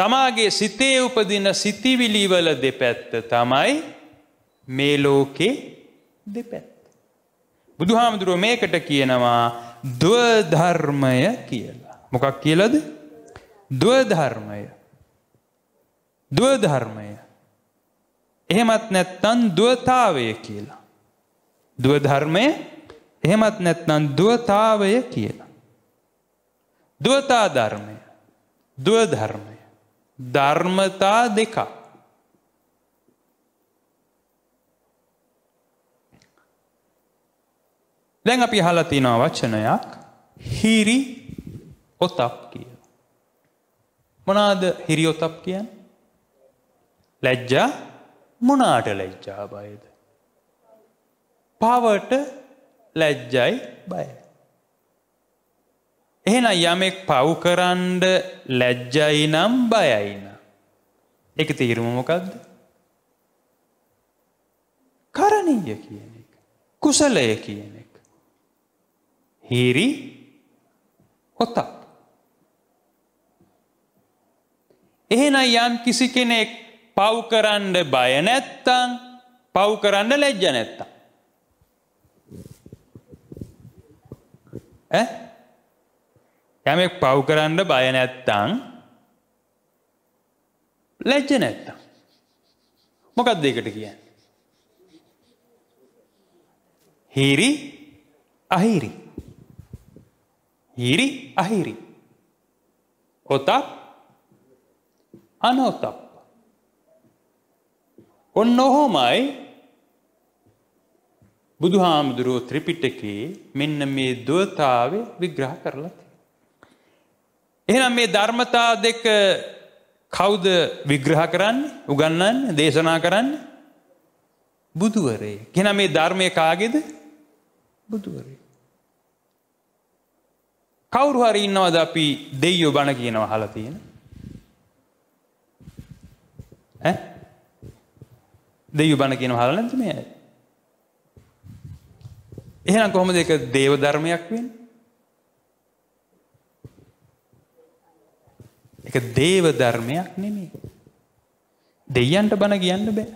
තමාගේ සිතේ උපදින සිතිවිලිවල දෙපැත්ත තමයි මේ ලෝකේ දෙපැත්ත. බුදුහාමුදුරුව මේකට කියනවා ද්වධර්මය කියලා. මොකක් කියලද? ද්වධර්මය. ද්වධර්මය. එහෙමත් නැත්නම් ද්වතාවය කියලා. ද්වධර්මය එහෙමත් නැත්නම් ද්වතාවය කියලා. ද්වතා ධර්මය. ද්වධර්මය. ධර්මතා දෙකක්. දැන් අපි හලතිනා වචනයක් හිරි ඔතක් කිය. මොනාද හිරි ඔතක් කියන් ලැජ්ජා මොනාට ලැජ්ජා බයද. පවට ලැජ්ජයි බයයි. එහෙනම් යමෙක් පව් කරන්න ලැජ්ජයි නම් බයයි නම්. ඒක තීරුම මොකද්ද? කරණීය කියන එක. කුසලය කියන එක. හීරි ඔතක්. එහෙනම් යම් කිසි කෙනෙක් පව් කරන්න බය නැත්තම් පව් කරන්න ලැජ්ජ නැත්තම් ඈ යමෙක් පව් කරන්න බය නැත්තං ලැජ්ජ නැත්තම්. මොකක්ද ඒකට කියන්න. හිරි අහිරි. හිරි අහිරි. ඔතක් අනෝතප්. ඔන්න ඔහොමයි බුදුහාමුදුරුවෝ ත්‍රිපිටකේ මෙන්න මේ දුවතාව විග්‍රහ කරලා එහෙනම් මේ ධර්මතා දෙක කවුද විග්‍රහ කරන්නේ? උගන්වන්නේ, දේශනා කරන්නේ? බුදුවරේ. එහෙනම් මේ ධර්මයේ කාගේද? බුදුවරේ. කවුරු හරි ඉන්නවද අපි දෙයියෝ බණ කියනවා අහලා තියෙන? ඈ? දෙයියෝ බණ කියනවා අහලා නැද්ද මේ අය? එහෙනම් කොහොමද ඒක දේව ධර්මයක් වෙන්නේ? එක දේව ධර්මයක් නෙමේ. දෙයන්ට බණ කියන්න බෑ.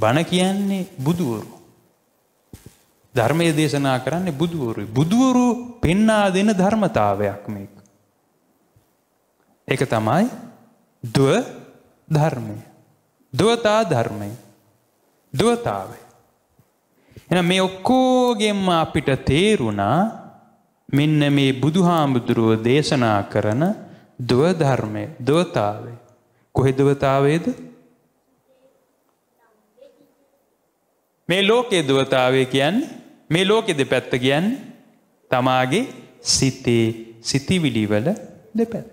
බණ කියන්නේ බුදුවරු. ධර්මය දේශනා කරන්නේ බුදුවරු. බුදුවරු පෙන්නා දෙන ධර්මතාවයක් මේක. ඒක තමයි දව ධර්මය. දවතා ධර්මය. දවතාවය. එන මේ ඔක්කෝගෙම අපිට තේරුණා මෙන්න මේ බුදුහාමුදුරුව දේශනා කරන දවධර්මය දවතාවේ. කොහෙ දවතාවේද මේ ලෝකේ දවතාවේ කියන්නේ මේ ලෝකෙ දෙපැත්ත කියන්නේ තමාගේ සිතේ සිතිවිලි වල දෙපැත්ත.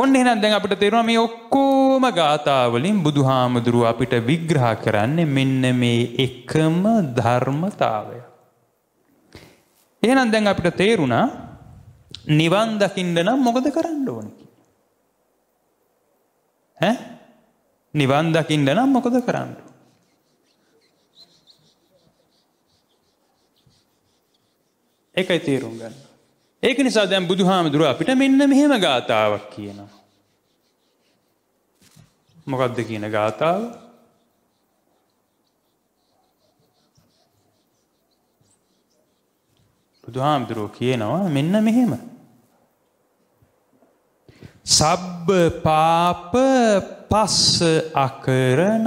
ඔන්න එහෙනම් දැන් අපිට තේරෙනවා මේ ඔක්කොම ගාථා වලින් බුදුහාමුදුරුව අපිට විග්‍රහ කරන්නේ මෙන්න මේ එකම ධර්මතාවය. එහෙනම් දැන් අපිට තේරුණා නිවන් දකින්න නම් මොකද කරන්න ඕනේ කියලා. ඈ නිවන් දකින්න නම් මොකද කරන්න ඒකයි තේරුම් ගන්න. ඒක නිසා දැන් බුදුහාමුදුර අපිට මෙන්න මෙහෙම ගාතාවක් කියනවා. මොකක්ද කියන ගාතාව? බුදුහාමුදුරුවෝ කියනවා මෙන්න මෙහෙම. සබ්බ පාප පස්ස අකරණ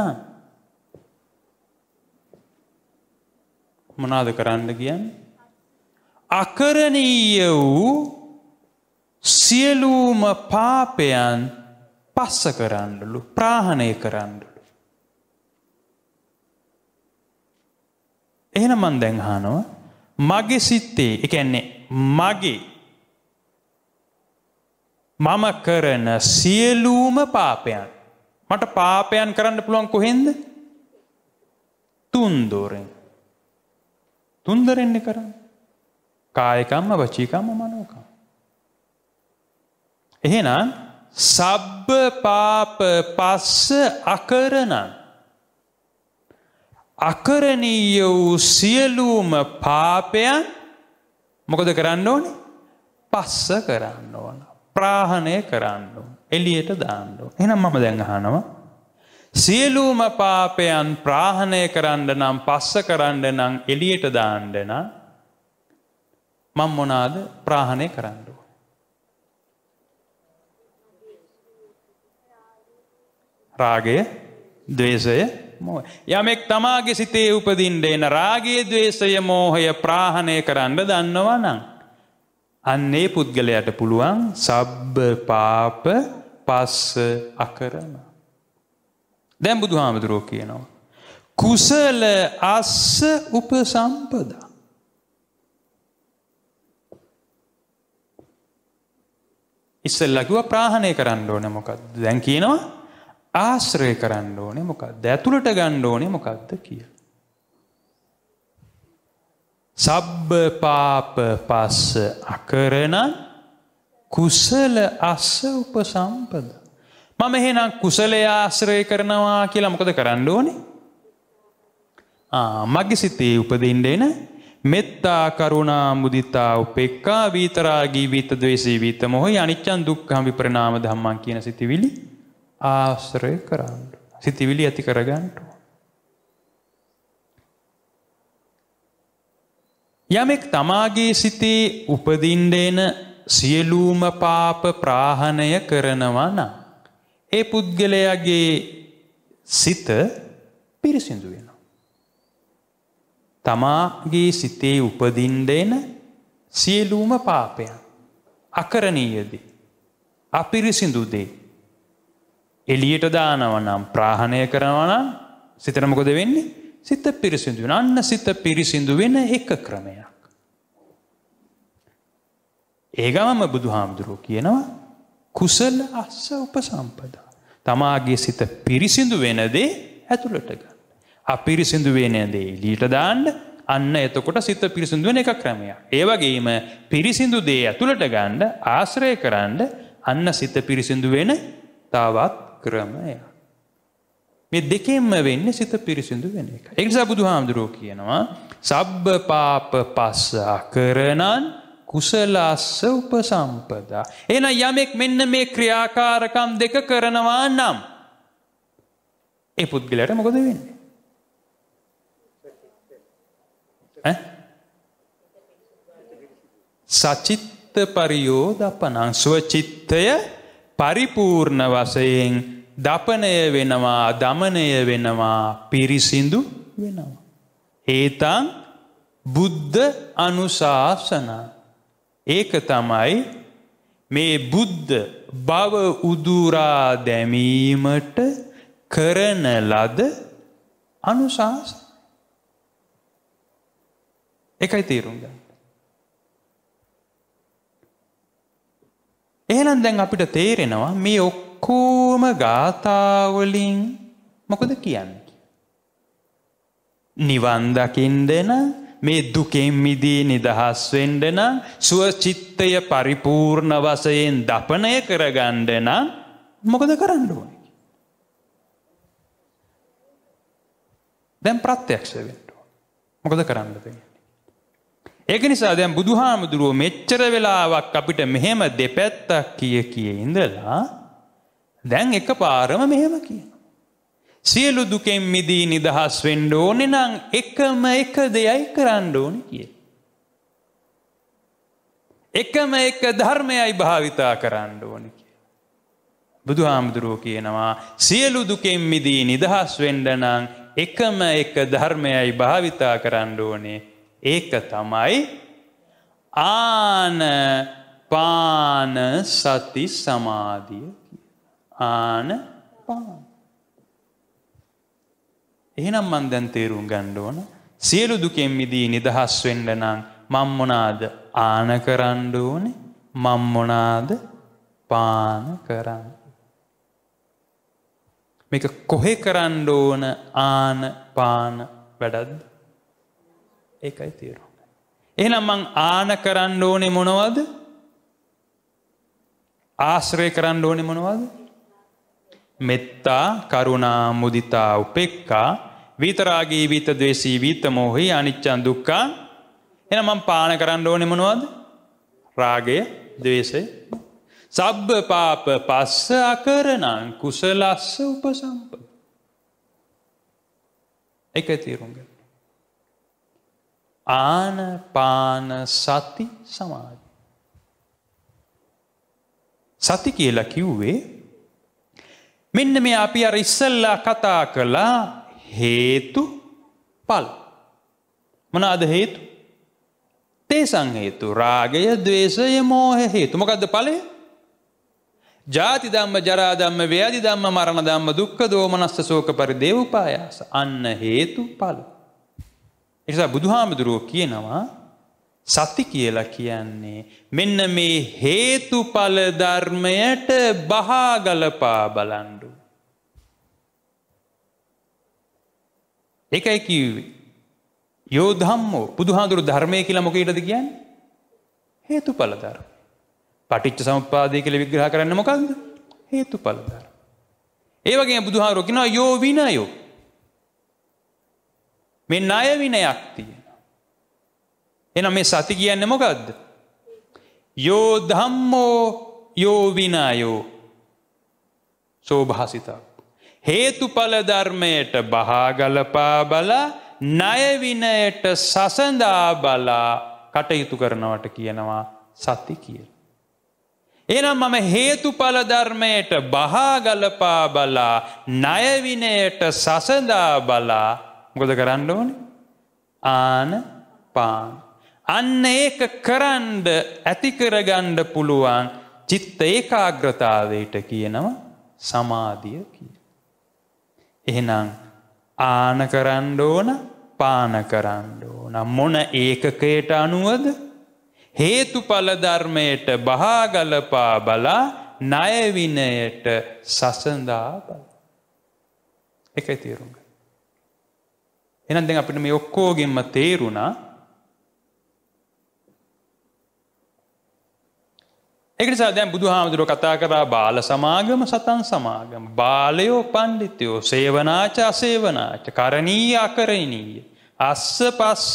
මොනාද කරන්න කියන්නේ? අකරණීය වූ සියලුම පාපයන් පස්ස කරන්නලු ප්‍රාහණය කරන්නලු එහෙනම් මන් දැන් අහනවා මගේ සිත්තේ එකන්නේ මගේ මම කරන සියලූම පාපයන් මට පාපයන් කරන්න පුළුවන් කොහෙන්ද තුන්දෝරෙන් තුන්දරෙන්නේ කරන්න කායකම්ම වචීකම්ම මනෝකම් එහෙනම් සබ්බ පාප පස්ස අකරණන් අකරණීය වූ සියලුම පාපයන් මොකද කරන්න ඕනේ? පස්ස කරන්න ඕන. ප්‍රාහණය කරන්න ඕන. එළියට දාන්න ඕන. එහෙනම් මම දැන් අහනවා සියලුම පාපයන් ප්‍රාහණය කරන්න නම් පස්ස කරන්න නම් එළියට දාන්න නම් මම මොනවාද ප්‍රාහණය කරන්න ඕන? රාගය, ද්වේෂය, මෝහ. යමෙක් තමාගේ සිතේ උපදින්න එන රාගයේ ද්වේෂය මෝහය ප්‍රාහණය කරන්න දන්නවා නම් අන්නේ පුද්ගලයාට පුළුවන් සබ්බ පාප පස්ස අකරණ. දැන් බුදුහාමුදුරුවෝ කියනවා කුසල අස්ස උපසම්පදා ඉස්සෙල්ලා කිව්වා ප්‍රාහණය කරන්න ඕන මොකක්ද? දැන් කියනවා ආශ්‍රය කරන්න ඕනේ මොකක්ද ඇතුළට ගන්න ඕනේ මොකක්ද කිය. සබ්බ පාප පස්ස අකරන කුසල අස්ස උපසම්පද. මම එහෙනම් කුසලය ආශ්‍රය කරනවා කියලා මොකද කරන්න ඕනේ. මගේ සිතේ උපදින්ට එන මෙත්තා කරුණා මුදිතා උපෙක්කා වීතරාගී වීත ද්වේෂී වීත මොහොයි අනිච්චන් දුක්ඛං විපරිණාම ධම්මං කියන සිතිවිලි ආශ්‍රය කරන්න. සිතිවිලි ඇති කරගන්නට. යමෙක් තමාගේ සිතේ උපදින්ඩේන සියලූම පාප ප්‍රාහණය කරනවා නම්. ඒ පුද්ගලයාගේ සිත පිරිසිදු වෙනවා. තමාගේ සිතේ උපදින්ඩේන සියලූම පාපයන් අකරණීයදී. අපිරිසිදුදේ එලියට දානවනම් ප්‍රාහණය කරනවනම් සිතට මොකද වෙන්නේ? සිත පිරිසිදු වෙන. අන්න සිත පිරිසිදු වෙන එක ක්‍රමයක්. ඒ ගමම බුදුහාමුදුරුවෝ කියනවා කුසල අස්ස උපසම්පදා. තමාගේ සිත පිරිසිදු වෙන දේ ඇතුළට ගන්න. අපිරිසිදු වෙන දේ එලියට දාන්න අන්න එතකොට සිත පිරිසිදු වෙන එක ක්‍රමයක්. ඒ වගේම පිරිසිදු දේ ඇතුළට ගන්න ආශ්‍රය කරන්න අන්න සිත පිරිසිදු වෙන තවත් ක්‍රමය. මේ දෙකෙන්ම වෙන්න සිත පිරිසිදු වෙන එක. එනිසා බුදු හාමුදුරුව කියනවා සබ්බ පාප පස්සා කරනන් කුසලස්ස උපසම්පදා. එන යමෙක් මෙන්න මේ ක්‍රියාකාරකම් දෙක කරනවා නම්. ඒ පුද්ගලයට මොකද වෙන්නේ. සචිත්ත පරියෝ දපනං ස්වචිත්තය පරිපූර්ණ වශයෙන් දපනය වෙනවා දමනය වෙනවා පිරිසිදු වෙනවා. ඒතන් බුද්ධ අනුශාසන ඒක තමයි මේ බුද්ධ බව උදුරා දැමීමට කරන ලද අනුශාස එකයි තේරුම් ගන්න. එහෙනම් දැන් අපිට තේරෙනවා මේ ඔක්කෝම ගාථාවලින් මොකද කියන්න. නිවන්දකින්දෙන මේ දුකෙන්මිදී නිදහස්වෙන්ඩන සුවචිත්තය පරිපූර්ණ වසයෙන් දපනය කරගණ්ඩන මොකද කරන්න ඕන. දැන් ප්‍රත්්‍යයක්ෂ වෙන්ටුව මොකද කරන්නද. ඒක නිසා දැන් බුදුහාමුදුරුවෝ මෙච්චර වෙලාවක් අපිට මෙහෙම දෙපැත්තක් කිය කිය ඉඳලා දැන් එකපාරම මෙහෙම කියන. සියලු දුකෙන් මිදී නිදහස් වෙන්න ඕනේ නම් එකම එක දෙයයි කරන්න ඕනේ කිය. එකම එක ධර්මයයි භාවිතා කරන්න ඕනේ කිය. බුදුහාමුදුරුවෝ කියනවා සියලු දුකෙන් මිදී නිදහස් වෙන්න නම් එකම එක ධර්මයයි භාවිතා කරන්න ඕනේ ඒක තමයි ආන පාන සති සමාධිය ආන පාන. එහෙනම් මන් දැන් තේරුම් ගන්න ඕන සියලු දුකෙන් මිදී නිදහස් වෙන්න නම් මම මොනාද ආන කරන්න ඕනේ මම මොනාද පාන කරන්න මේක කොහෙ කරන්න ඕන ආන පාන වැඩක්ද ඒකයි තේරු. එහෙනම් මං ආන කරන්න ඕනෙ මොනවද? ආශ්‍රය කරන්න ඕනෙ මොනවද? මෙත්තා, කරුණා, මුදිතා, උපේක්ඛා, විතරාගී, විත ද්වේෂී, විත මොහි, අනිච්චං දුක්ඛං. එහෙනම් මං පාන කරන්න ඕනෙ මොනවද? රාගය, ද්වේෂය. සබ්බ පාප පස්ස අකරණං කුසලස්ස උපසම්පද. ඒකයි තේරුම් ගන්න. ආනපාන සති සමාධි. සති කියලා කිව්වේ මෙන්න මේ අපි අර ඉස්සල්ලා කතා කළා හේතු පල්. මොනවාද හේතු? තේසං හේතු රාගය, ద్వේෂය, මෝහය හේතු. මොකද්ද ඵලය? ජාති ධම්ම ජරා ධම්ම ව්‍යාධි ධම්ම මරණ ධම්ම දුක්ඛ දෝමනස්ස ශෝක පරිදේව උපායාස අන්න හේතු ඵල එනිසා බුදුහාමුදුරුවෝ කියනවා සති කියලා කියන්නේ මෙන්න මේ හේතුඵල ධර්මයට බහා ගලපා බලන්ඩු. ඒකයි කිව්වේ. යෝ ධම්මෝ බුදුහාඳුරු ධර්මය කියලා මොකේටද කියන්නේ? හේතුඵල ධර්ම. පටිච්ච සමුප්පාදය කියලා විග්‍රහ කරන්න මොකද්ද? හේතුඵල ධර්ම. ඒ වගේම බුදුහාඳුරු කියනවා යෝ විනයෝ මේ ණයවිනයක් තියෙන. එනම් මේ සති කියන්නේ මොකද්ද? යෝ ධම්මෝ යෝ විනයෝ සෝභාසිතා හේතුඵල ධර්මයට බහාගලපා බලා ණය විනයට සසඳා බලා කටයුතු කරනවට කියනවා සති කියලා. එහෙනම් මම හේතුඵල ධර්මයට බහාගලපා බලා ණය විනයට සසඳා බලා ගොද කරන්න ඕන ආන පාන. අන්න ඒක කරන්ඩ ඇතිකරගණ්ඩ පුළුවන් චිත්ත ඒකාග්‍රතාවයට කියනවා සමාධිය කිය. එහෙනම් ආන කරන්න ඕන පාන කරන්න ඕන මොන ඒකකයට අනුවද හේතුඵලධර්මයට බහාගලපා බලා ණයවිනයට සසඳා බල. එකයි තේරුම්. එහෙනම් දැන් අපිට මේ ඔක්කොගෙම තේරුණා ඒක නිසා දැන් බුදුහාමුදුරුවෝ කතා කරා බාල සමාගම සතන් සමාගම බාලයෝ පඬිත්වෝ සේවනාච අසේවනාච කරණීය අකරණීය අස්ස පස්ස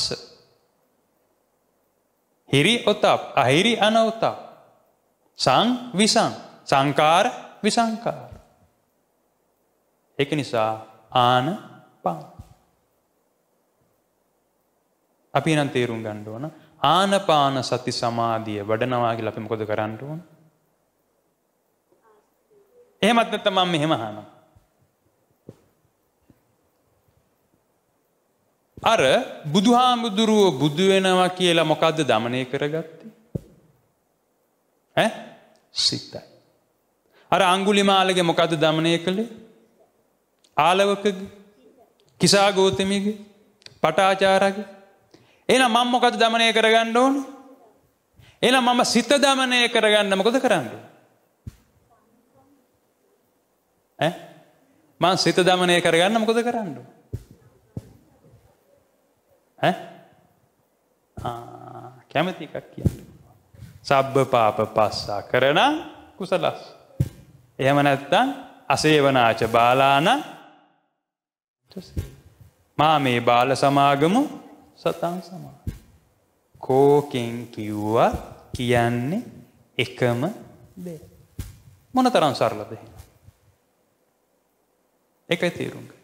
හිරි ඔතප් අහිරි අනවතප් සං විසං සංකාර විසංකාර ඒක නිසා ආන පාන අපි නම් තේරුම් ගන්න ඕන ආනපාන සති සමාධිය වඩනවා කියලා අපි මොකද කරන්න ඕන? එහෙමත් නැත්නම් මම මෙහෙම අහනවා. අර බුදුහාමුදුරුවෝ බුදු වෙනවා කියලා මොකද්ද দমনය කරගත්තේ? ඈ? සිතයි. අර අඟුලිමාලගේ මොකද්ද দমনය කළේ? ආලවකගේ? කිසා ගෝතමීගේ? පටාචාරගේ? එන මංමොකද දමනය කරගන්න ඕන එන මම සිත දමනය කරගන්න මොකොද කරන්න. මං සිත දමනය කරගන්න මොකොද කරන්න. කැමති එකක් කියන්න. සබ්භ පාප පස්සා කරන කුසලස්. එහම නැත්තන් අසේවනාච බාලාන මා මේ බාල සමාගමු සතන් සමාන. කෝකෙන් කිව්වත් කියන්නේ එකම දේ. මොන තරම් සරලද එහෙනම්? ඒකයි තේරුම් ගන්න.